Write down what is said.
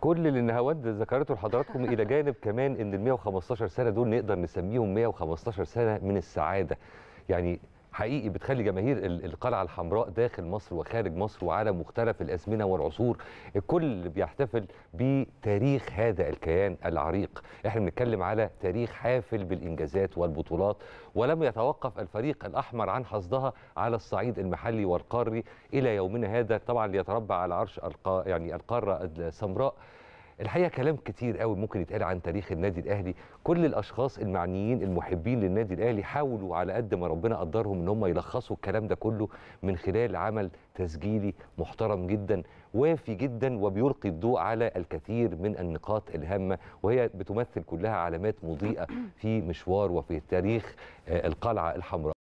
كل اللي النهاوات ذكرته لحضراتكم الى جانب كمان ان ال 115 سنه دول نقدر نسميهم 115 سنه من السعاده يعني حقيقي بتخلي جماهير القلعه الحمراء داخل مصر وخارج مصر وعلى مختلف الازمنه والعصور الكل بيحتفل بتاريخ هذا الكيان العريق احنا بنتكلم على تاريخ حافل بالانجازات والبطولات ولم يتوقف الفريق الاحمر عن حصدها على الصعيد المحلي والقاري الى يومنا هذا طبعا ليتربع على عرش القا... يعني القاره السمراء الحقيقه كلام كتير قوي ممكن يتقال عن تاريخ النادي الاهلي كل الاشخاص المعنيين المحبين للنادي الاهلي حاولوا على قد ما ربنا قدرهم ان هم يلخصوا الكلام ده كله من خلال عمل تسجيلي محترم جدا وافي جدا وبيلقي الضوء على الكثير من النقاط الهامه وهي بتمثل كلها علامات مضيئه في مشوار وفي تاريخ آه، القلعه الحمراء